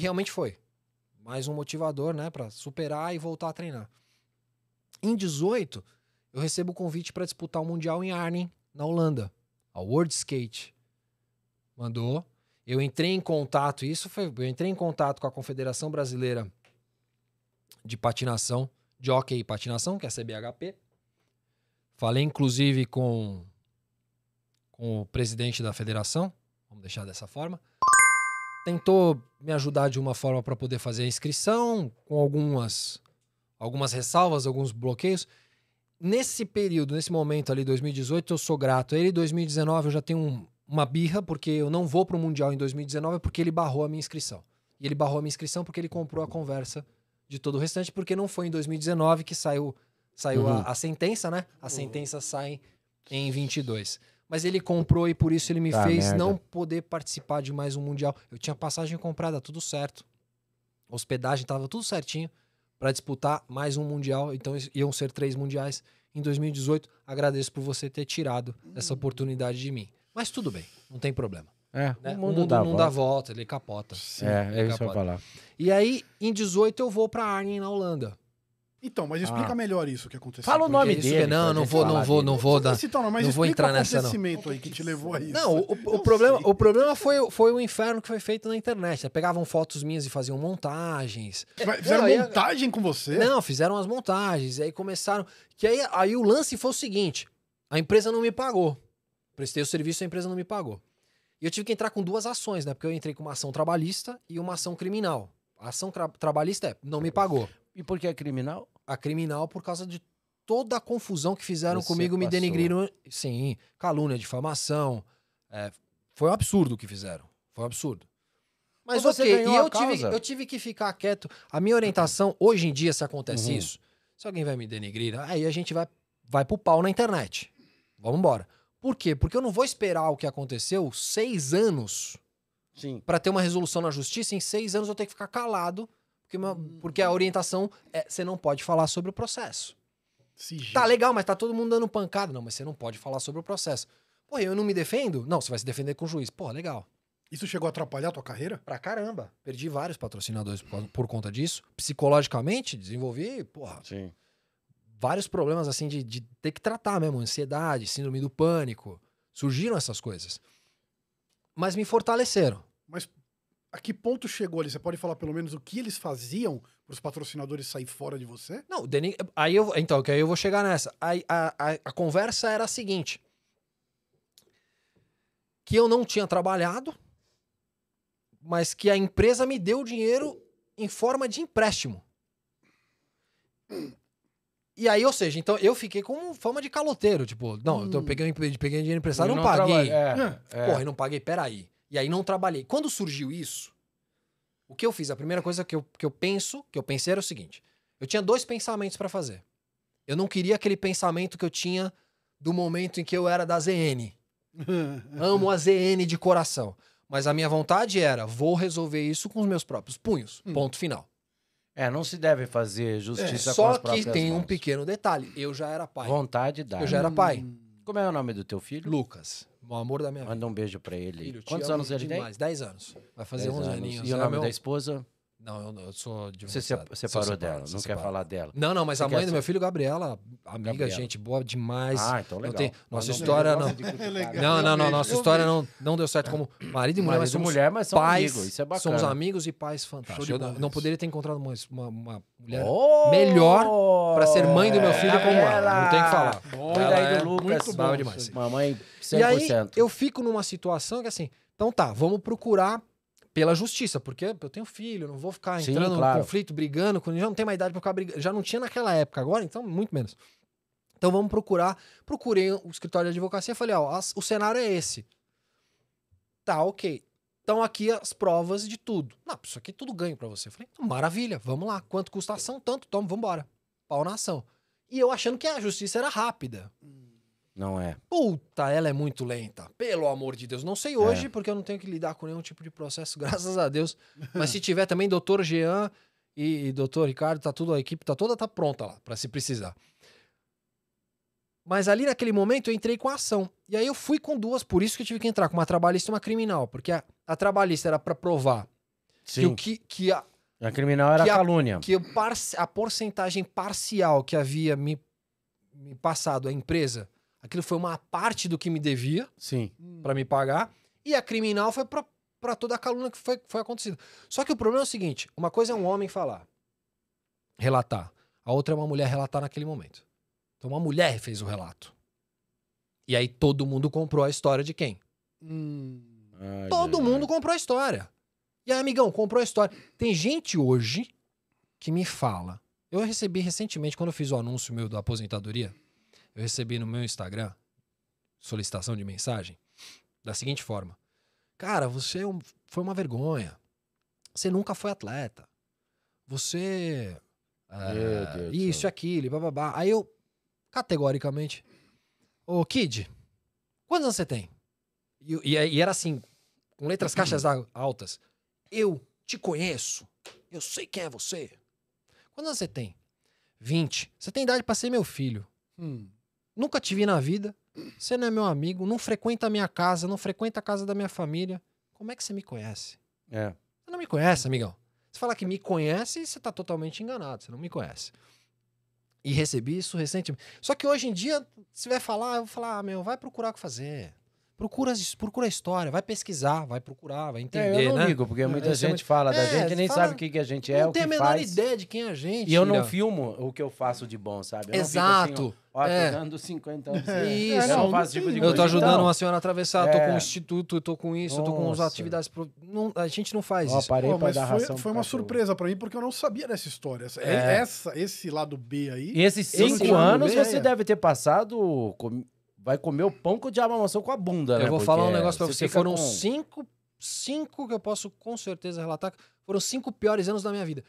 realmente foi. Mais um motivador, né, para superar e voltar a treinar. Em 18, eu recebo o convite para disputar o Mundial em Arnhem, na Holanda, a World Skate. Mandou. Eu entrei em contato, isso foi, eu entrei em contato com a Confederação Brasileira de Patinação, de Hockey e Patinação, que é a CBHP. Falei inclusive com com o presidente da federação, vamos deixar dessa forma tentou me ajudar de uma forma para poder fazer a inscrição, com algumas, algumas ressalvas, alguns bloqueios. Nesse período, nesse momento ali, 2018, eu sou grato. Ele, 2019, eu já tenho um, uma birra, porque eu não vou para o Mundial em 2019, é porque ele barrou a minha inscrição. E ele barrou a minha inscrição porque ele comprou a conversa de todo o restante, porque não foi em 2019 que saiu, saiu uhum. a, a, sentença, né? A uhum. sentença sai em 22 mas ele comprou e por isso ele me tá, fez não poder participar de mais um Mundial. Eu tinha passagem comprada, tudo certo. Hospedagem estava tudo certinho para disputar mais um Mundial. Então iam ser três Mundiais. Em 2018, agradeço por você ter tirado essa oportunidade de mim. Mas tudo bem, não tem problema. É, né? o mundo, o mundo dá não volta. dá volta, ele capota. Sim, é, é isso que eu falar. E aí, em 18, eu vou para Arnhem, na Holanda. Então, mas ah. explica ah. melhor isso que aconteceu. Fala o nome dele. não, não vou, não vou, não vou, dar. Então, dar. Não vou entrar nessa não. acontecimento aí que te levou a isso. Não, o, o problema, sei. o problema foi, foi o inferno que foi feito na internet. Né? Pegavam fotos minhas e faziam montagens. Fizeram não, é montagem aí, com você? Não, fizeram as montagens. Aí começaram. Que aí, aí o lance foi o seguinte: a empresa não me pagou. Prestei o serviço, a empresa não me pagou. E eu tive que entrar com duas ações, né? Porque eu entrei com uma ação trabalhista e uma ação criminal. A ação tra trabalhista é, não me pagou. E por que é criminal? A criminal por causa de toda a confusão que fizeram Você comigo, me denigriram. Sim, calúnia, difamação. É, foi um absurdo o que fizeram. Foi um absurdo. Mas você ok, e eu tive, eu tive, que ficar quieto. A minha orientação, hoje em dia, se acontece uhum. isso, se alguém vai me denigrir, aí a gente vai, vai pro pau na internet. Vamos embora. Por quê? Porque eu não vou esperar o que aconteceu seis anos para ter uma resolução na justiça. Em seis anos eu tenho que ficar calado porque, hum. porque a orientação é, você não pode falar sobre o processo. Sigilo. Tá legal, mas tá todo mundo dando pancada. Não, mas você não pode falar sobre o processo. Pô, eu não me defendo? Não, você vai se defender com o juiz. Pô, legal. Isso chegou a atrapalhar a tua carreira? Pra caramba. Perdi vários patrocinadores por, por conta disso. Psicologicamente, desenvolvi, porra. Sim. Vários problemas, assim, de, de ter que tratar mesmo. Ansiedade, síndrome do pânico. Surgiram essas coisas. Mas me fortaleceram. Mas a que ponto chegou ali? Você pode falar pelo menos o que eles faziam para os patrocinadores sair fora de você? Não, Denis, aí eu, então, que aí eu vou chegar nessa. a, a, a conversa era a seguinte: que eu não tinha trabalhado, mas que a empresa me deu dinheiro em forma de empréstimo. E aí, ou seja, então eu fiquei com fama de caloteiro. Tipo, não, hum. eu peguei, peguei dinheiro emprestado, e não, não paguei. É, hum. é. Porra, eu não paguei, peraí. E aí não trabalhei. Quando surgiu isso, o que eu fiz? A primeira coisa que eu, que eu penso, que eu pensei era o seguinte: eu tinha dois pensamentos para fazer. Eu não queria aquele pensamento que eu tinha do momento em que eu era da ZN. Amo a ZN de coração. Mas a minha vontade era: vou resolver isso com os meus próprios punhos. Hum. Ponto final. É, não se deve fazer é, justiça é, com as próprias Só que tem mãos. um pequeno detalhe. Eu já era pai. Vontade dá. Eu já era pai. Hum. Como é o nome do teu filho? Lucas. O amor da minha vida. Manda um beijo pra ele. Filho, Quantos anos ele demais. tem? 10 anos. Vai fazer Dez uns aninhos. E o é nome é meu... da esposa? Não, eu, eu sou divorciado. Você separou dela, não quer falar dela. Não, não, mas Você a mãe do meu filho, Gabriela, amiga, Gabriela. gente boa demais. Ah, então legal. nossa história é é não. Não, não, não, nossa história não, não deu certo como marido e mulher, marido mas somos mulher, mas pais, amigos, isso é bacana. Somos amigos e pais fantásticos. Eu não, não poderia ter encontrado uma, uma, uma mulher oh, melhor para ser mãe do meu filho é, como ela. ela. Não tem que falar. Bom, ela aí é Lucas, muito boa, demais. Mamãe 100%. E aí eu fico numa situação que assim, então tá, vamos procurar pela justiça, porque eu tenho filho, não vou ficar Sim, entrando claro. no conflito, brigando, já não tem mais idade para ficar brigando, já não tinha naquela época, agora então muito menos. Então vamos procurar, procurei o escritório de advocacia, falei, ó, o cenário é esse. Tá, OK. Então aqui as provas de tudo. Não, isso aqui tudo ganho para você. Eu falei, então, maravilha, vamos lá. Quanto custa a ação? Tanto, toma, vamos embora. Pau na ação. E eu achando que a justiça era rápida. Hum. Não é. Puta, ela é muito lenta. Pelo amor de Deus. Não sei hoje, é. porque eu não tenho que lidar com nenhum tipo de processo, graças a Deus. Mas se tiver também, doutor Jean e, e doutor Ricardo, tá tudo, a equipe tá toda tá pronta lá, para se precisar. Mas ali naquele momento eu entrei com a ação. E aí eu fui com duas, por isso que eu tive que entrar com uma trabalhista e uma criminal. Porque a, a trabalhista era para provar Sim. que o que, que a. A criminal era que a, calúnia. Que a porcentagem parcial que havia me, me passado a empresa Aquilo foi uma parte do que me devia. Sim. Para me pagar. E a criminal foi para toda a calúnia que foi, foi acontecida. Só que o problema é o seguinte: uma coisa é um homem falar, relatar. A outra é uma mulher relatar naquele momento. Então uma mulher fez o relato. E aí todo mundo comprou a história de quem? Hum. Ai, todo ai, mundo ai. comprou a história. E aí, amigão, comprou a história. Tem gente hoje que me fala. Eu recebi recentemente, quando eu fiz o anúncio meu da aposentadoria, eu recebi no meu Instagram solicitação de mensagem da seguinte forma: Cara, você é foi uma vergonha. Você nunca foi atleta. Você. É, isso, aquilo, e bababá. Aí eu, categoricamente, ô Kid, quantos anos você tem? E, e, e era assim, com letras caixas altas. Eu te conheço. Eu sei quem é você. Quantos anos você tem? 20. Você tem idade para ser meu filho. Hum. Nunca te vi na vida. Você não é meu amigo, não frequenta a minha casa, não frequenta a casa da minha família. Como é que você me conhece? É. Você não me conhece, amigão. Você fala que me conhece, você está totalmente enganado, você não me conhece. E recebi isso recentemente. Só que hoje em dia, se vai falar, eu vou falar, ah, meu, vai procurar o que fazer. Procura, procura a história, vai pesquisar, vai procurar, vai entender. É, eu não né? ligo, porque muita é, gente fala é, da gente e nem fala, sabe o que, que a gente é, o que faz. Não tem a menor ideia de quem é a gente. E eu não filmo o que eu faço de bom, sabe? Eu Exato. Assim, ó, é. tô dando 50 anos. Isso. Eu não faço tipo de coisa. Eu tô ajudando então, uma senhora a atravessar, é. tô com um é. instituto, estou tô com isso, Nossa. tô com as atividades. Pro... Não, a gente não faz Ó, isso. Parei Pô, pra dar foi, foi uma surpresa para mim, porque eu não sabia dessa história. É. Essa, esse lado B aí. E esses cinco anos você deve ter passado vai comer o pão que o diabo amassou com a bunda, eu né? Eu vou falar um negócio pra você. você foram com... cinco, cinco que eu posso com certeza relatar. Foram cinco piores anos da minha vida.